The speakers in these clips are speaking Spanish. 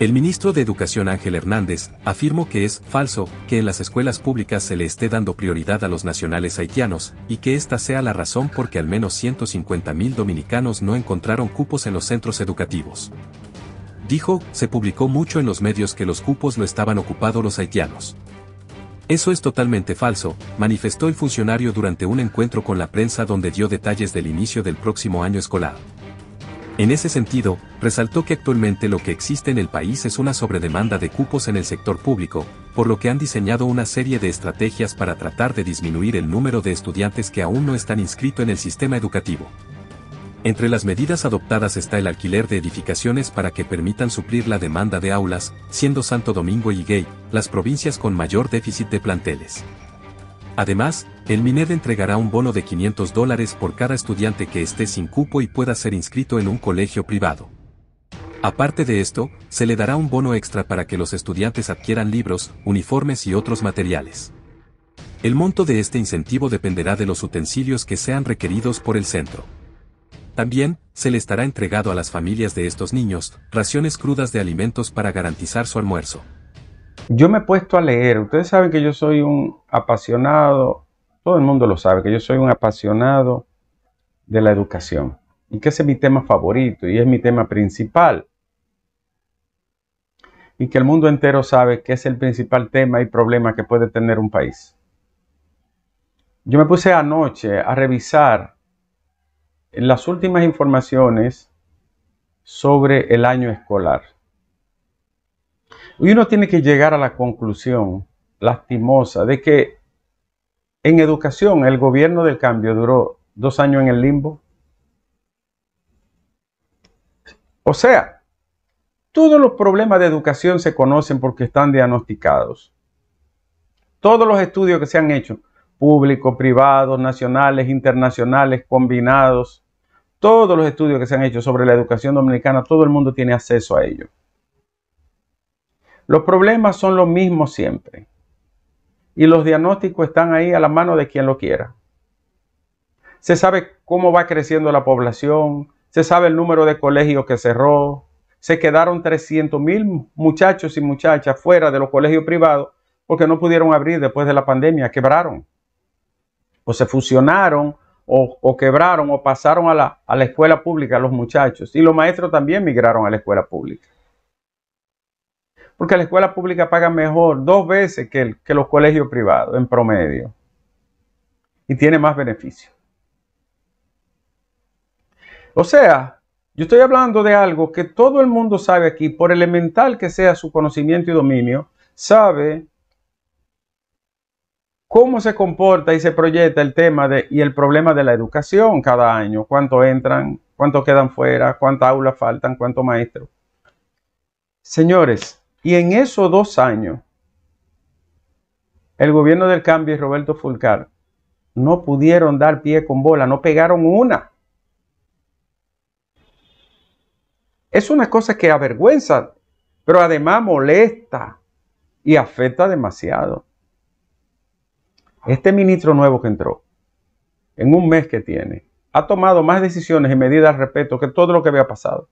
El ministro de Educación Ángel Hernández afirmó que es falso que en las escuelas públicas se le esté dando prioridad a los nacionales haitianos y que esta sea la razón porque al menos 150.000 dominicanos no encontraron cupos en los centros educativos. Dijo, se publicó mucho en los medios que los cupos no estaban ocupados los haitianos. Eso es totalmente falso, manifestó el funcionario durante un encuentro con la prensa donde dio detalles del inicio del próximo año escolar. En ese sentido, resaltó que actualmente lo que existe en el país es una sobredemanda de cupos en el sector público, por lo que han diseñado una serie de estrategias para tratar de disminuir el número de estudiantes que aún no están inscritos en el sistema educativo. Entre las medidas adoptadas está el alquiler de edificaciones para que permitan suplir la demanda de aulas, siendo Santo Domingo y Gay las provincias con mayor déficit de planteles. Además, el MINED entregará un bono de 500 dólares por cada estudiante que esté sin cupo y pueda ser inscrito en un colegio privado. Aparte de esto, se le dará un bono extra para que los estudiantes adquieran libros, uniformes y otros materiales. El monto de este incentivo dependerá de los utensilios que sean requeridos por el centro. También, se le estará entregado a las familias de estos niños, raciones crudas de alimentos para garantizar su almuerzo. Yo me he puesto a leer, ustedes saben que yo soy un apasionado, todo el mundo lo sabe, que yo soy un apasionado de la educación y que ese es mi tema favorito y es mi tema principal y que el mundo entero sabe que es el principal tema y problema que puede tener un país. Yo me puse anoche a revisar las últimas informaciones sobre el año escolar. Y uno tiene que llegar a la conclusión lastimosa de que en educación el gobierno del cambio duró dos años en el limbo. O sea, todos los problemas de educación se conocen porque están diagnosticados. Todos los estudios que se han hecho, públicos, privados, nacionales, internacionales, combinados, todos los estudios que se han hecho sobre la educación dominicana, todo el mundo tiene acceso a ellos. Los problemas son los mismos siempre. Y los diagnósticos están ahí a la mano de quien lo quiera. Se sabe cómo va creciendo la población, se sabe el número de colegios que cerró, se quedaron 300 mil muchachos y muchachas fuera de los colegios privados porque no pudieron abrir después de la pandemia, quebraron o se fusionaron o, quebraron o pasaron a la escuela pública los muchachos y los maestros también migraron a la escuela pública porque la escuela pública paga mejor dos veces que, el, los colegios privados en promedio y tiene más beneficios. O sea, yo estoy hablando de algo que todo el mundo sabe aquí, por elemental que sea su conocimiento y dominio, sabe cómo se comporta y se proyecta el tema y el problema de la educación cada año, cuánto entran, cuánto quedan fuera, cuántas aulas faltan, cuántos maestros. Señores, y en esos dos años, el gobierno del cambio y Roberto Fulcar no pudieron dar pie con bola, no pegaron una. Es una cosa que avergüenza, pero además molesta y afecta demasiado. Este ministro nuevo que entró, en un mes que tiene, ha tomado más decisiones y medidas al respecto que todo lo que había pasado.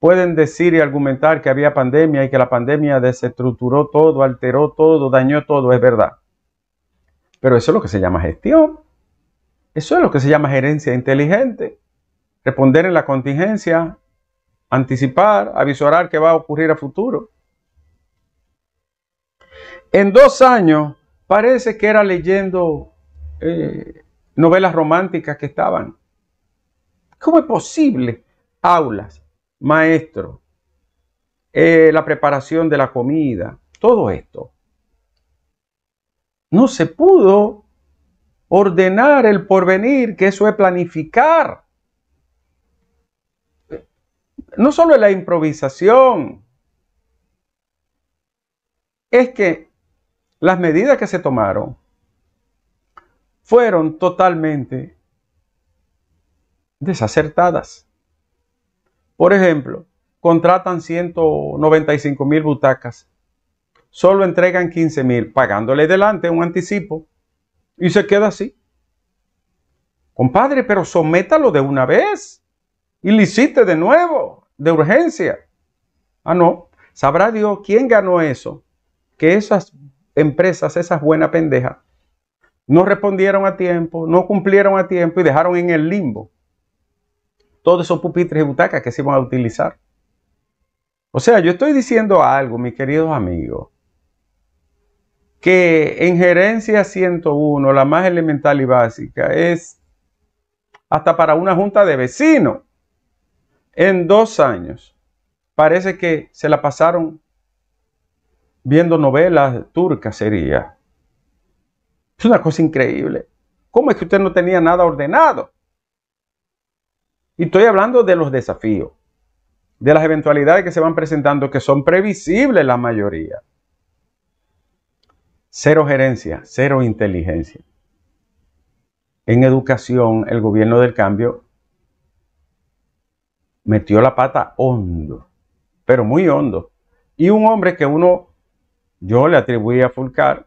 Pueden decir y argumentar que había pandemia y que la pandemia desestructuró todo, alteró todo, dañó todo, es verdad. Pero eso es lo que se llama gestión. Eso es lo que se llama gerencia inteligente. Responder en la contingencia, anticipar, avisorar qué va a ocurrir a futuro. En dos años parece que era leyendo eh, novelas románticas que estaban. ¿Cómo es posible? Aulas maestro, eh, la preparación de la comida, todo esto. No se pudo ordenar el porvenir, que eso es planificar. No solo es la improvisación, es que las medidas que se tomaron fueron totalmente desacertadas. Por ejemplo, contratan 195 mil butacas, solo entregan 15 mil, pagándole delante un anticipo y se queda así. Compadre, pero sométalo de una vez y licite de nuevo, de urgencia. Ah, no, sabrá Dios quién ganó eso, que esas empresas, esas buenas pendejas, no respondieron a tiempo, no cumplieron a tiempo y dejaron en el limbo todos esos pupitres y butacas que se van a utilizar. O sea, yo estoy diciendo algo, mis queridos amigos, que en gerencia 101, la más elemental y básica, es hasta para una junta de vecinos, en dos años, parece que se la pasaron viendo novelas turcas, sería. Es una cosa increíble. ¿Cómo es que usted no tenía nada ordenado? Y estoy hablando de los desafíos, de las eventualidades que se van presentando que son previsibles la mayoría. Cero gerencia, cero inteligencia. En educación, el gobierno del cambio metió la pata hondo, pero muy hondo. Y un hombre que uno, yo le atribuí a Fulcar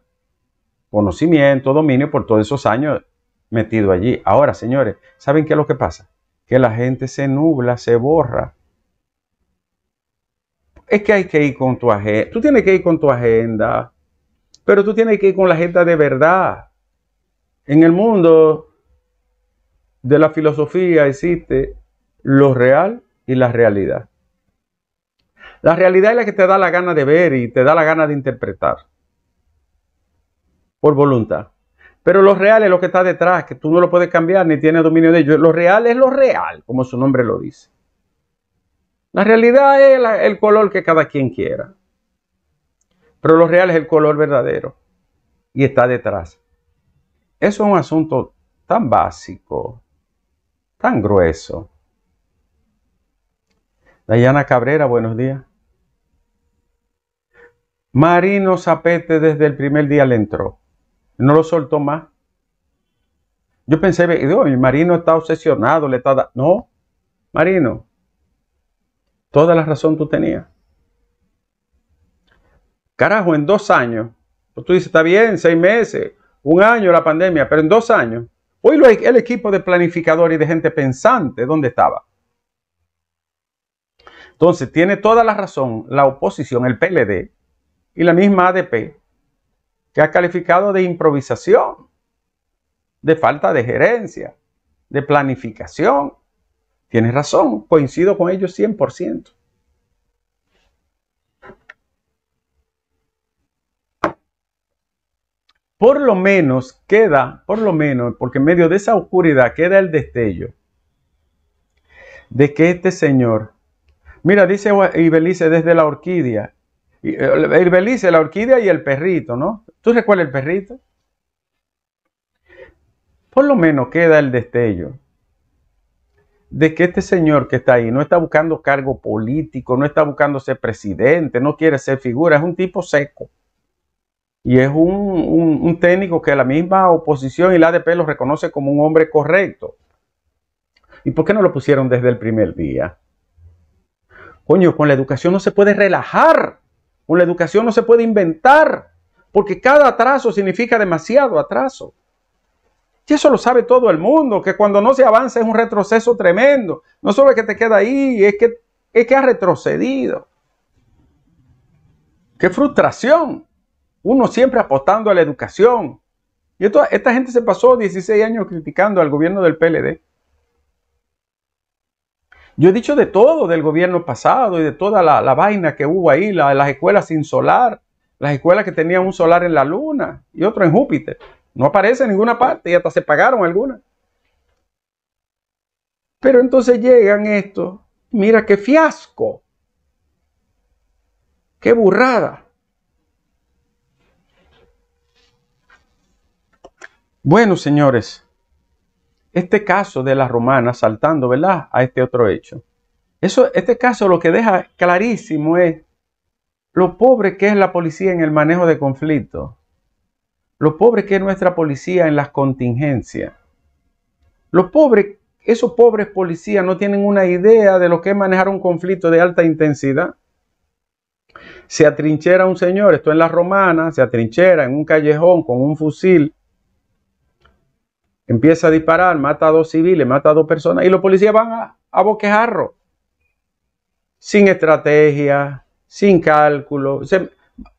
conocimiento, dominio por todos esos años metido allí. Ahora, señores, ¿saben qué es lo que pasa? que la gente se nubla, se borra. Es que hay que ir con tu agenda. Tú tienes que ir con tu agenda, pero tú tienes que ir con la agenda de verdad. En el mundo de la filosofía existe lo real y la realidad. La realidad es la que te da la gana de ver y te da la gana de interpretar por voluntad. Pero lo real es lo que está detrás, que tú no lo puedes cambiar ni tienes dominio de ello. Lo real es lo real, como su nombre lo dice. La realidad es el color que cada quien quiera. Pero lo real es el color verdadero y está detrás. Eso es un asunto tan básico, tan grueso. Dayana Cabrera, buenos días. Marino Zapete desde el primer día le entró. No lo soltó más. Yo pensé, digo, mi marino está obsesionado, le está dando... No, marino, toda la razón tú tenías. Carajo, en dos años, pues tú dices, está bien, seis meses, un año la pandemia, pero en dos años. Hoy lo, el equipo de planificadores y de gente pensante, ¿dónde estaba? Entonces, tiene toda la razón la oposición, el PLD y la misma ADP, que ha calificado de improvisación, de falta de gerencia, de planificación. Tienes razón, coincido con ellos 100%. Por lo menos queda, por lo menos, porque en medio de esa oscuridad queda el destello de que este Señor, mira, dice Ibelice desde la orquídea, Irbelice, eh, la orquídea y el perrito, ¿no? ¿Tú recuerdas el perrito? Por lo menos queda el destello de que este señor que está ahí no está buscando cargo político, no está buscando ser presidente, no quiere ser figura, es un tipo seco. Y es un, un técnico que la misma oposición y la ADP lo reconoce como un hombre correcto. ¿Y por qué no lo pusieron desde el primer día? Coño, con la educación no se puede relajar. O la educación no se puede inventar, porque cada atraso significa demasiado atraso. Y eso lo sabe todo el mundo, que cuando no se avanza es un retroceso tremendo. No solo es que te queda ahí, es que, es que has retrocedido. ¡Qué frustración! Uno siempre apostando a la educación. Y esta gente se pasó 16 años criticando al gobierno del PLD. Yo he dicho de todo del gobierno pasado y de toda la, vaina que hubo ahí, las escuelas sin solar, las escuelas que tenían un solar en la Luna y otro en Júpiter. No aparece en ninguna parte y hasta se pagaron algunas. Pero entonces llegan estos, mira qué fiasco, qué burrada. Bueno, señores, este caso de la romanas saltando, ¿verdad?, a este otro hecho. Eso, este caso lo que deja clarísimo es lo pobre que es la policía en el manejo de conflictos, lo pobre que es nuestra policía en las contingencias, Los pobres, esos pobres policías no tienen una idea de lo que es manejar un conflicto de alta intensidad. Se atrinchera un señor, esto en la romana, se atrinchera en un callejón con un fusil Empieza a disparar, mata a dos civiles, mata a dos personas y los policías van a, a Sin estrategia, sin cálculo.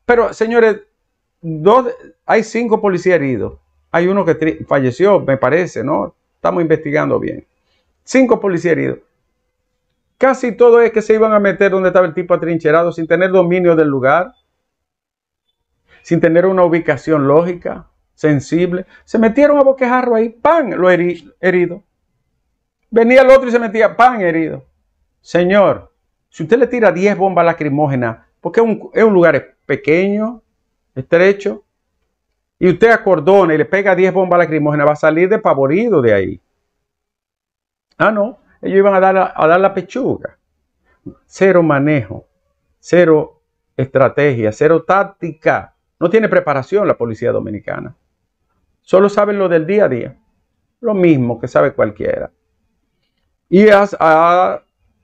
pero señores, hay cinco policías heridos. Hay uno que falleció, me parece, ¿no? Estamos investigando bien. Cinco policías heridos. Casi todo es que se iban a meter donde estaba el tipo atrincherado sin tener dominio del lugar, sin tener una ubicación lógica sensible. Se metieron a boquejarro ahí, pan, lo herido. Venía el otro y se metía, pan, herido. Señor, si usted le tira 10 bombas lacrimógenas, porque es un, es lugar pequeño, estrecho, y usted acordona y le pega 10 bombas lacrimógenas, va a salir despavorido de ahí. Ah, no, ellos iban a dar, a dar la pechuga. Cero manejo, cero estrategia, cero táctica. No tiene preparación la policía dominicana. Solo saben lo del día a día. Lo mismo que sabe cualquiera. Y ha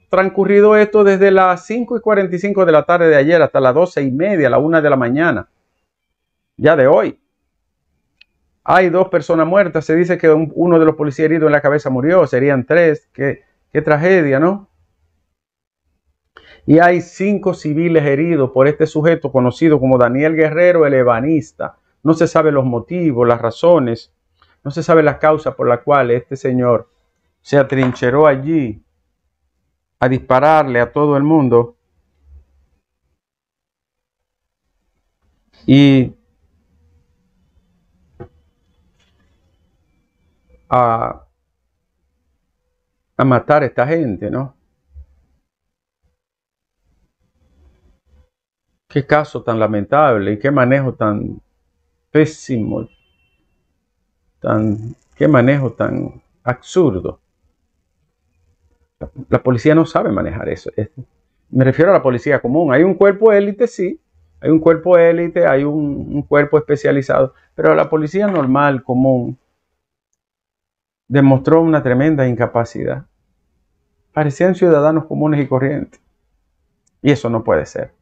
transcurrido esto desde las 5 y 45 de la tarde de ayer hasta las 12 y media, la 1 de la mañana, ya de hoy. Hay dos personas muertas. Se dice que uno de los policías heridos en la cabeza murió. Serían tres. Qué, qué tragedia, ¿no? Y hay cinco civiles heridos por este sujeto conocido como Daniel Guerrero, el ebanista no se sabe los motivos, las razones, no se sabe la causa por la cual este señor se atrincheró allí a dispararle a todo el mundo. Y a, matar a esta gente, ¿no? Qué caso tan lamentable y qué manejo tan pésimo, tan, qué manejo tan absurdo. La, policía no sabe manejar eso. me refiero a la policía común. Hay un cuerpo élite, sí, hay un cuerpo élite, hay un cuerpo especializado, pero la policía normal, común, demostró una tremenda incapacidad. Parecían ciudadanos comunes y corrientes. Y eso no puede ser.